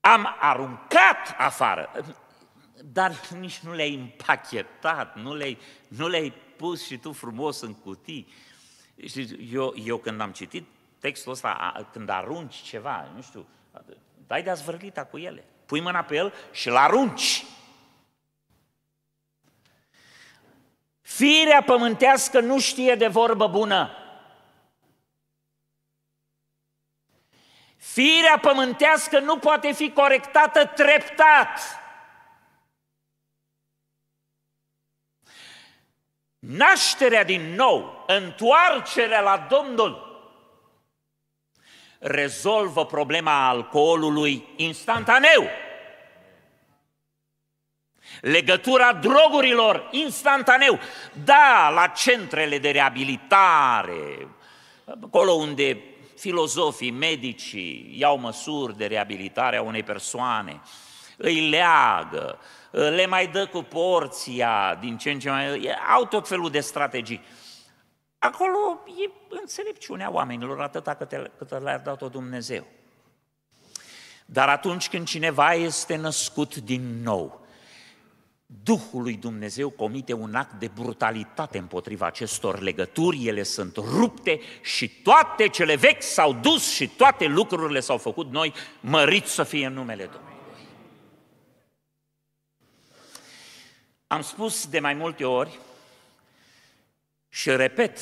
Speaker 1: Am aruncat afară, dar nici nu le-ai împachetat, nu le-ai, nu le-ai pus și tu frumos în cutii. Știți, eu, eu când am citit textul ăsta, când arunci ceva, nu știu, dai de-a cu ele pui mâna pe el și îl arunci. Firea pământească nu știe de vorbă bună. Firea pământească nu poate fi corectată treptat. Nașterea din nou, întoarcerea la Domnul, rezolvă problema alcoolului instantaneu. Legătura drogurilor instantaneu. Da, la centrele de reabilitare, acolo unde filozofii, medicii iau măsuri de reabilitare a unei persoane, îi leagă, le mai dă cu porția din ce în ce mai... Au tot felul de strategii. Acolo e înțelepciunea oamenilor atâta cât le-a dat-o Dumnezeu. Dar atunci când cineva este născut din nou, Duhul lui Dumnezeu comite un act de brutalitate împotriva acestor legături, ele sunt rupte și toate cele vechi s-au dus și toate lucrurile s-au făcut noi, mărit să fie în numele Domnului. Am spus de mai multe ori și repet,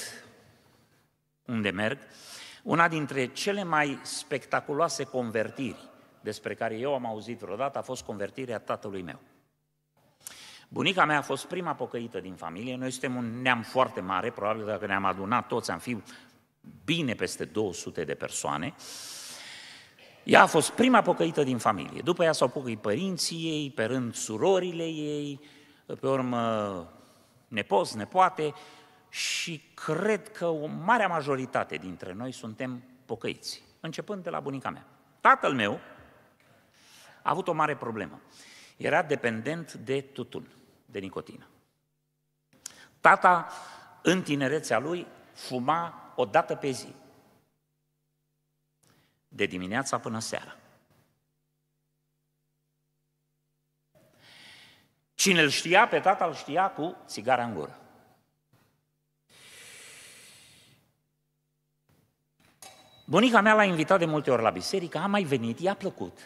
Speaker 1: unde merg, una dintre cele mai spectaculoase convertiri despre care eu am auzit vreodată a fost convertirea tatălui meu. Bunica mea a fost prima pocăită din familie, noi suntem un neam foarte mare, probabil dacă ne-am adunat toți am fi bine peste 200 de persoane. Ea a fost prima pocăită din familie. După ea s-au pocăit părinții ei, pe rând surorile ei, pe urmă nepoți, nepoate, și cred că o mare majoritate dintre noi suntem pocăiți, începând de la bunica mea. Tatăl meu a avut o mare problemă. Era dependent de tutun, de nicotină. Tata, în tinerețea lui, fuma o dată pe zi, de dimineața până seara. Cine îl știa pe tata, îl știa cu țigara în gură. Bunica mea l-a invitat de multe ori la biserică, a mai venit, i-a plăcut.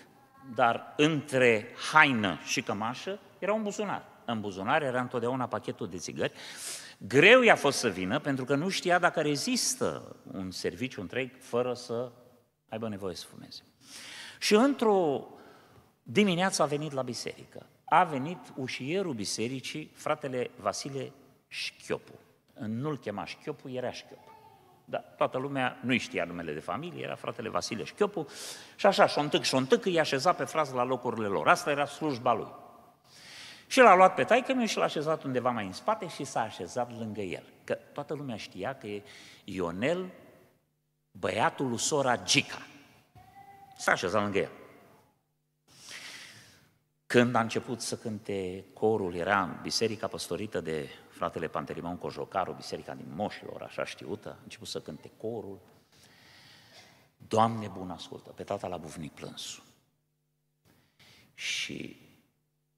Speaker 1: Dar între haină și cămașă era un buzunar. În buzunar era întotdeauna pachetul de țigări. Greu i-a fost să vină pentru că nu știa dacă rezistă un serviciu întreg fără să aibă nevoie să fumeze. Și într-o dimineață a venit la biserică. A venit ușierul bisericii, fratele Vasile Șchiopu. Nu-l chema Șchiopu, era Șchiopu. Da, toată lumea nu știa numele de familie, era fratele Vasile Șchiopu și așa, și-o întâc, îi așeza pe frază la locurile lor. Asta era slujba lui. Și l-a luat pe taică și l-a așezat undeva mai în spate și s-a așezat lângă el. Că toată lumea știa că e Ionel, băiatul lui sora Gica. S-a așezat lângă el. Când a început să cânte corul, era biserica păstorită de fratele Pantelimon Cojocaru, biserica din Moșilor, așa știută, a început să cânte corul. Doamne bun, ascultă, pe tata l-a plânsul. Și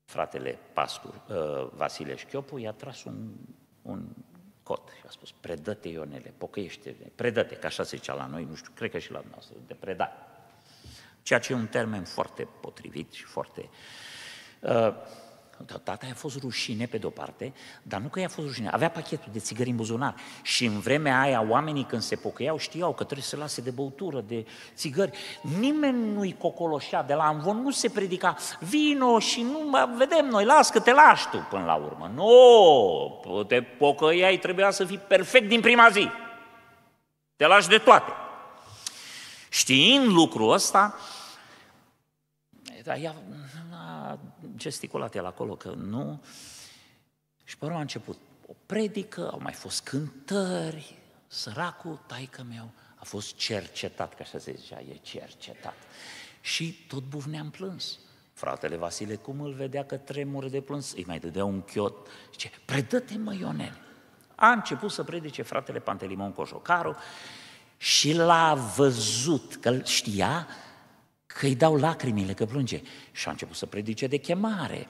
Speaker 1: fratele Pascur, uh, Vasile Șchiopu i-a tras un, un cot și a spus, predă-te Ionele, pocăiește-te, predă-te, că așa se zicea la noi, nu știu, cred că și la noastră, de preda. Ceea ce e un termen foarte potrivit și foarte... Uh, Tata tata a fost rușine pe de-o parte, dar nu că i-a fost rușine, avea pachetul de țigări în buzunar. Și în vremea aia oamenii când se pocăiau știau că trebuie să lase de băutură, de țigări. Nimeni nu-i cocoloșea de la amvon, nu se predica vino și nu vedem noi, las că te lași tu până la urmă. Nu, no, te pocăiai, trebuia să fii perfect din prima zi. Te lași de toate. Știind lucrul ăsta, dar ea gesticulat el acolo că nu. Și pe urmă a început o predică, au mai fost cântări, săracul taică meu a fost cercetat, ca să se zicea, e cercetat. Și tot buvneam plâns. Fratele Vasile, cum îl vedea că tremură de plâns, îi mai dădea un chiot. Zice, predă-te, mă, Ionel. A început să predice fratele Pantelimon Cojocaru și l-a văzut, că știa, că îi dau lacrimile, că plânge. Și a început să predice de chemare.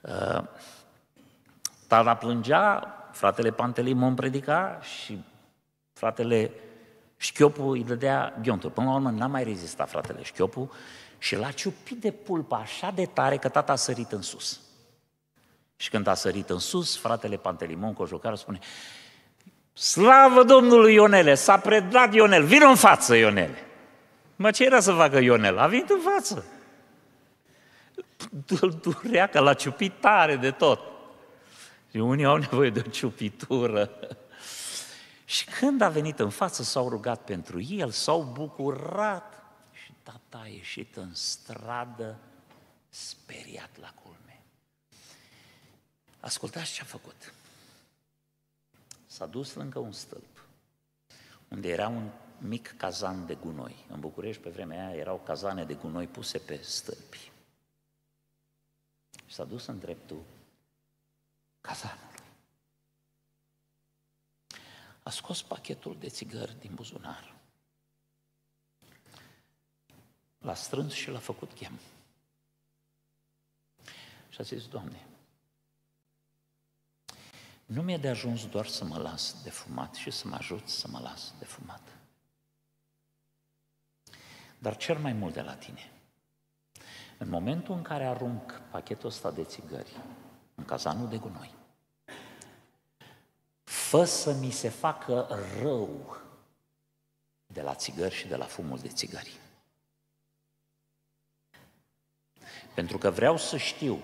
Speaker 1: Uh, tata plângea, fratele Pantelimon predica și fratele Șchiopu îi dădea ghiontul. Până la urmă n-a mai rezistat fratele Șchiopu și l-a ciupit de pulpa așa de tare că tata a sărit în sus. Și când a sărit în sus, fratele Pantelimon Cojocaru spune Slavă Domnului Ionele, s-a predat Ionel, vină în față Ionele. Mă, ce era să facă Ionel? A venit în față. Îl durea că l-a ciupit tare de tot. Și unii au nevoie de o ciupitură. Și când a venit în față, s-au rugat pentru el, s-au bucurat. Și tata a ieșit în stradă, speriat la culme. Ascultați ce a făcut. S-a dus lângă un stâlp, unde era un mic cazan de gunoi. În București, pe vremea aia, erau cazane de gunoi puse pe stâlpi. Și s-a dus în dreptul cazanului. A scos pachetul de țigări din buzunar. L-a strâns și l-a făcut chem. Și a zis, Doamne, nu mi-e de ajuns doar să mă las de fumat și să mă ajut să mă las de fumat. Dar cer mai mult de la tine. În momentul în care arunc pachetul ăsta de țigări în cazanul de gunoi, fă să mi se facă rău de la țigări și de la fumul de țigări. Pentru că vreau să știu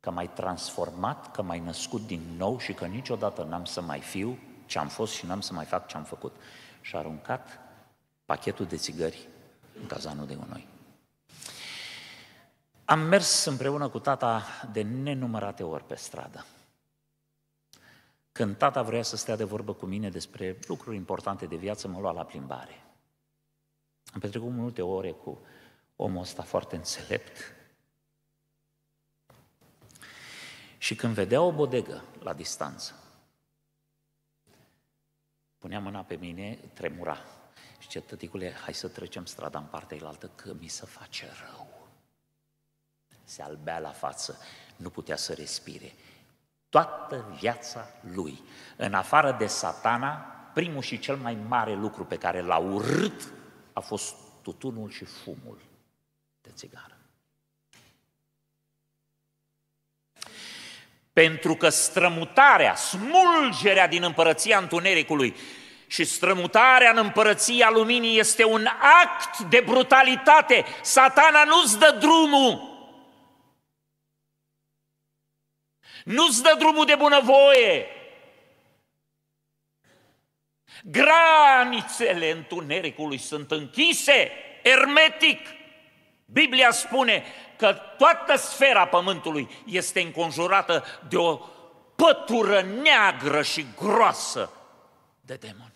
Speaker 1: că m-ai transformat, că m-ai născut din nou și că niciodată n-am să mai fiu ce am fost și n-am să mai fac ce am făcut. Și a aruncat pachetul de țigări în cazanul de gunoi. Am mers împreună cu tata de nenumărate ori pe stradă. Când tata vrea să stea de vorbă cu mine despre lucruri importante de viață, mă lua la plimbare. Am petrecut multe ore cu omul ăsta foarte înțelept. Și când vedea o bodegă la distanță, punea mâna pe mine, tremura. Zice, tăticule, hai să trecem strada în partea cealaltă, că mi se face rău. Se albea la față, nu putea să respire. Toată viața lui, în afară de satana, primul și cel mai mare lucru pe care l-a urât a fost tutunul și fumul de țigară. Pentru că strămutarea, smulgerea din împărăția întunericului și strămutarea în împărăția luminii este un act de brutalitate. Satana nu-ți dă drumul. Nu-ți dă drumul de bunăvoie. Granițele întunericului sunt închise, ermetic. Biblia spune că toată sfera pământului este înconjurată de o pătură neagră și groasă de demoni.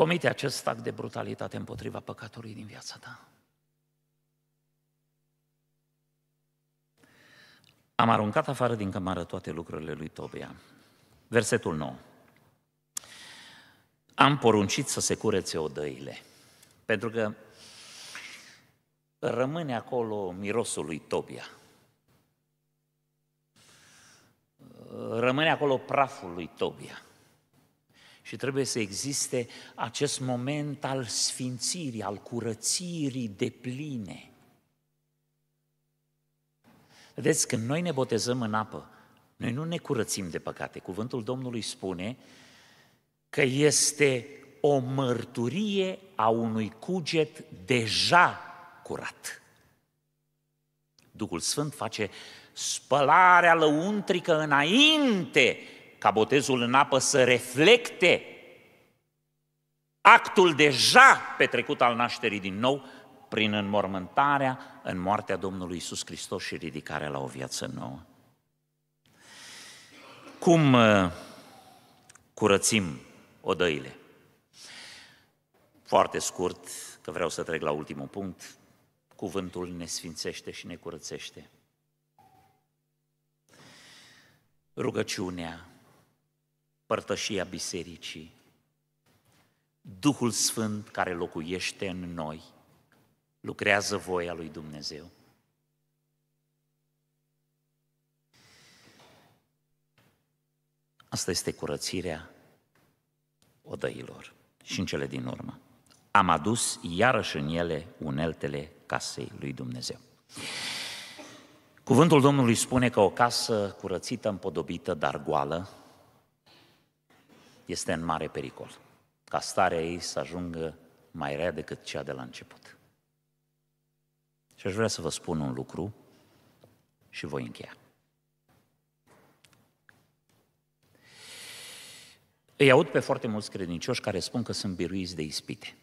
Speaker 1: comite acest act de brutalitate împotriva păcatului din viața ta. Am aruncat afară din cămară toate lucrurile lui Tobia. Versetul 9. Am poruncit să se curețe odăile, pentru că rămâne acolo mirosul lui Tobia. Rămâne acolo praful lui Tobia. Și trebuie să existe acest moment al sfințirii, al curățirii de pline. Vedeți, când noi ne botezăm în apă, noi nu ne curățim de păcate. Cuvântul Domnului spune că este o mărturie a unui cuget deja curat. Duhul Sfânt face spălarea lăuntrică înainte ca botezul în apă să reflecte actul deja petrecut al nașterii din nou prin înmormântarea în moartea Domnului Isus Hristos și ridicarea la o viață nouă. Cum uh, curățim odăile? Foarte scurt, că vreau să trec la ultimul punct, cuvântul ne sfințește și ne curățește. Rugăciunea, părtășia bisericii, Duhul Sfânt care locuiește în noi, lucrează voia lui Dumnezeu. Asta este curățirea odăilor și în cele din urmă. Am adus iarăși în ele uneltele casei lui Dumnezeu. Cuvântul Domnului spune că o casă curățită, împodobită, dar goală, este în mare pericol. Ca starea ei să ajungă mai rea decât cea de la început. Și aș vrea să vă spun un lucru și voi încheia. Îi aud pe foarte mulți credincioși care spun că sunt biruiți de ispite.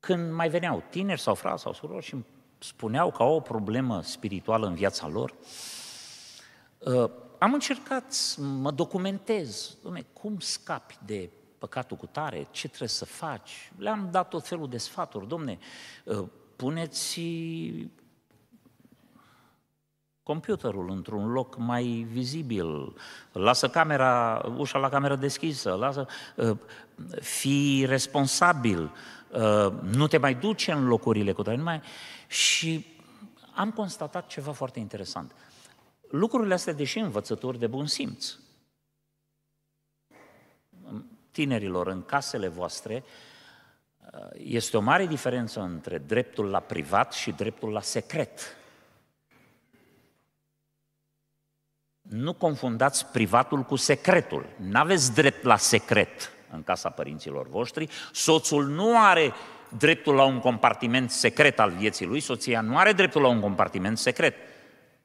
Speaker 1: Când mai veneau tineri sau frați sau surori și spuneau că au o problemă spirituală în viața lor, ă, am încercat să mă documentez, domne, cum scapi de păcatul cu tare, ce trebuie să faci. Le-am dat tot felul de sfaturi, domne, ă, puneți computerul într-un loc mai vizibil, lasă camera, ușa la cameră deschisă, lasă, ă, fii responsabil, ă, nu te mai duce în locurile cu tare, nu mai... Și am constatat ceva foarte interesant lucrurile astea, deși învățături de bun simț, tinerilor, în casele voastre, este o mare diferență între dreptul la privat și dreptul la secret. Nu confundați privatul cu secretul. Nu aveți drept la secret în casa părinților voștri. Soțul nu are dreptul la un compartiment secret al vieții lui, soția nu are dreptul la un compartiment secret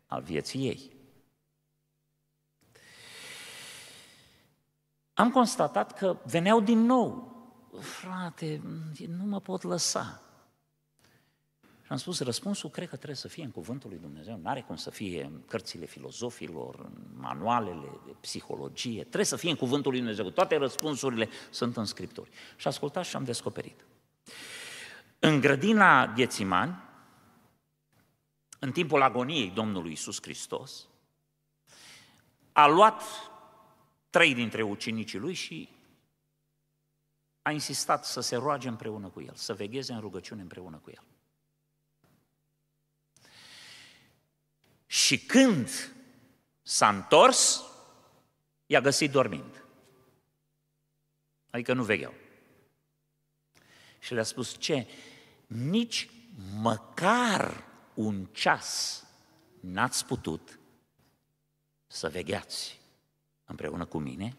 Speaker 1: al vieții ei. am constatat că veneau din nou. Frate, nu mă pot lăsa. Și am spus, răspunsul cred că trebuie să fie în cuvântul lui Dumnezeu. Nu are cum să fie în cărțile filozofilor, în manualele de psihologie. Trebuie să fie în cuvântul lui Dumnezeu. Toate răspunsurile sunt în Scripturi. Și ascultat și am descoperit. În grădina Ghețimani, în timpul agoniei Domnului Isus Hristos, a luat trei dintre ucenicii lui și a insistat să se roage împreună cu el, să vegheze în rugăciune împreună cu el. Și când s-a întors, i-a găsit dormind. Adică nu vegheau. Și le-a spus ce? Nici măcar un ceas n-ați putut să vegheați împreună cu mine?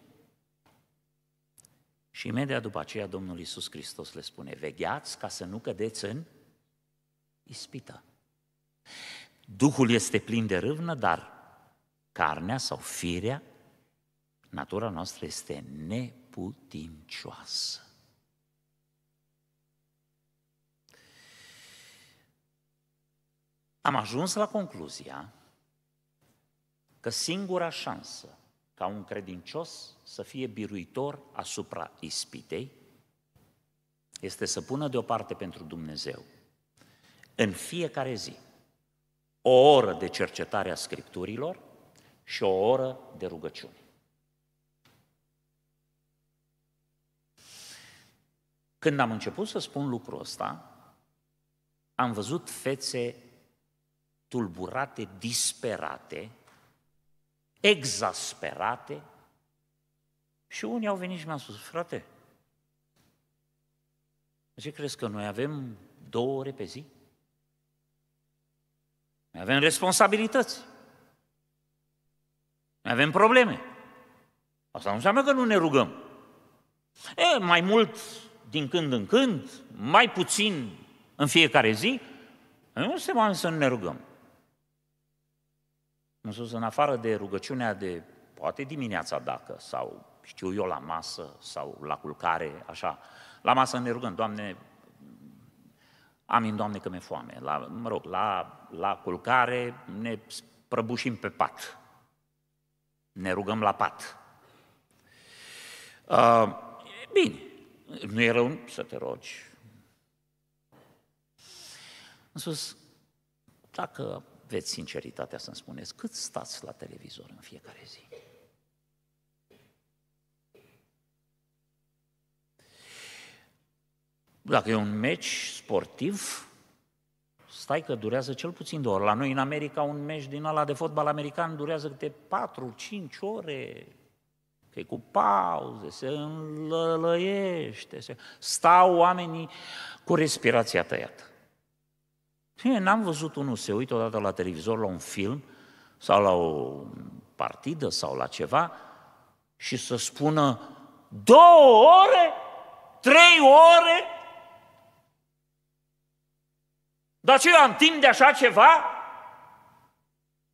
Speaker 1: Și imediat după aceea Domnul Iisus Hristos le spune, vegheați ca să nu cădeți în ispită. Duhul este plin de râvnă, dar carnea sau firea, natura noastră este neputincioasă. Am ajuns la concluzia că singura șansă ca un credincios să fie biruitor asupra ispitei este să pună deoparte pentru Dumnezeu în fiecare zi o oră de cercetare a Scripturilor și o oră de rugăciune. Când am început să spun lucrul ăsta, am văzut fețe tulburate, disperate, exasperate și unii au venit și mi-au spus, frate, ce crezi că noi avem două ore pe zi? Noi avem responsabilități. Noi avem probleme. Asta nu înseamnă că nu ne rugăm. E, mai mult din când în când, mai puțin în fiecare zi, nu se să nu ne rugăm. În sus, în afară de rugăciunea de poate dimineața dacă, sau știu eu la masă, sau la culcare, așa, la masă ne rugăm, Doamne, amin, Doamne, că mi-e foame. La, mă rog, la, la culcare ne prăbușim pe pat. Ne rugăm la pat. Uh, bine, nu e rău să te rogi. În sus, dacă aveți sinceritatea să-mi spuneți cât stați la televizor în fiecare zi? Dacă e un meci sportiv, stai că durează cel puțin două ori. La noi în America un meci din ala de fotbal american durează câte 4-5 ore. Că cu pauze, se înlălăiește. Se... Stau oamenii cu respirația tăiată. Cine n-am văzut unul se uită odată la televizor, la un film sau la o partidă sau la ceva și să spună două ore, trei ore? Dar ce eu am timp de așa ceva?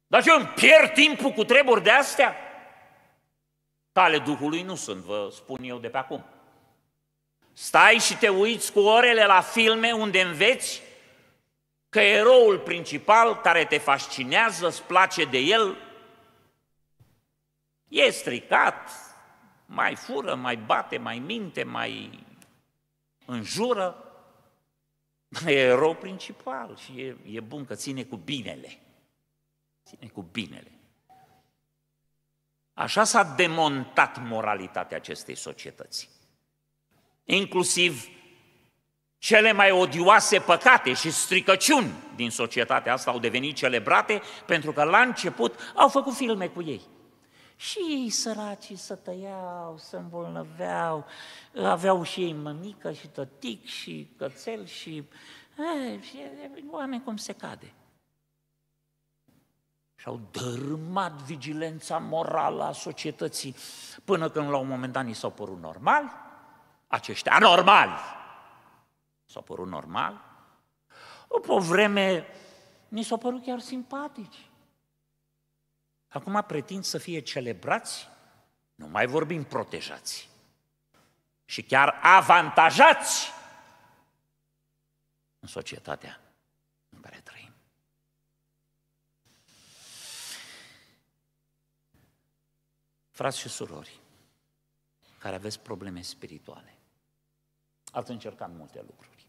Speaker 1: Dar ce eu îmi pierd timpul cu treburi de astea? Tale Duhului nu sunt, vă spun eu de pe acum. Stai și te uiți cu orele la filme unde înveți că eroul principal care te fascinează, îți place de el, e stricat, mai fură, mai bate, mai minte, mai înjură, dar e erou principal și e, e bun că ține cu binele. Ține cu binele. Așa s-a demontat moralitatea acestei societăți. Inclusiv cele mai odioase păcate și stricăciuni din societatea asta au devenit celebrate pentru că la început au făcut filme cu ei. Și ei săracii să tăiau, să îmbolnăveau, aveau și ei mămică și tătic și cățel și, e, eh, și oameni cum se cade. Și au dărâmat vigilența morală a societății până când la un moment dat ni s-au părut normali aceștia anormali s-a părut normal. După o vreme, ni s-au părut chiar simpatici. Acum pretind să fie celebrați, nu mai vorbim protejați. Și chiar avantajați în societatea în care trăim. Frați și surori, care aveți probleme spirituale, ați încercat multe lucruri.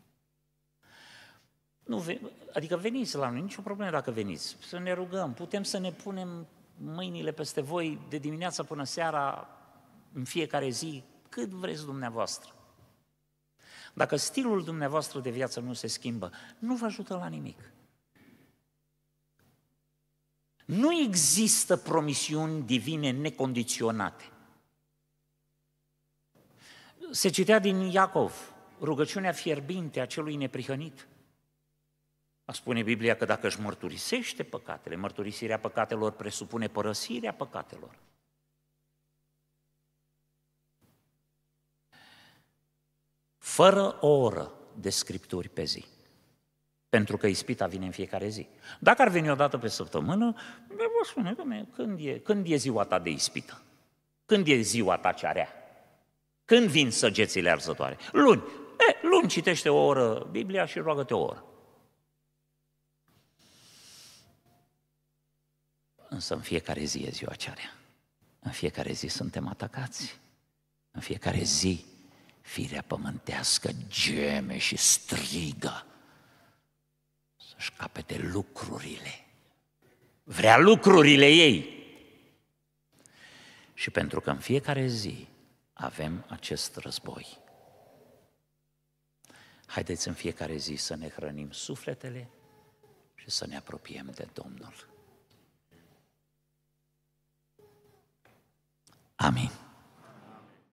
Speaker 1: Nu, adică veniți la noi, nicio problemă dacă veniți. Să ne rugăm, putem să ne punem mâinile peste voi de dimineața până seara, în fiecare zi, cât vreți dumneavoastră. Dacă stilul dumneavoastră de viață nu se schimbă, nu vă ajută la nimic. Nu există promisiuni divine necondiționate. Se citea din Iacov, rugăciunea fierbinte a celui neprihănit – a spune Biblia că dacă își mărturisește păcatele, mărturisirea păcatelor presupune părăsirea păcatelor. Fără o oră de scripturi pe zi. Pentru că ispita vine în fiecare zi. Dacă ar veni o dată pe săptămână, vă spune, domne, când e, când e ziua ta de ispită? Când e ziua ta cea rea? Când vin săgețile arzătoare? Luni. E, luni citește o oră Biblia și roagă-te o oră. Însă în fiecare zi e ziua aceea. În fiecare zi suntem atacați. În fiecare zi firea pământească geme și strigă să-și capete lucrurile. Vrea lucrurile ei. Și pentru că în fiecare zi avem acest război. Haideți în fiecare zi să ne hrănim sufletele și să ne apropiem de Domnul. Amém.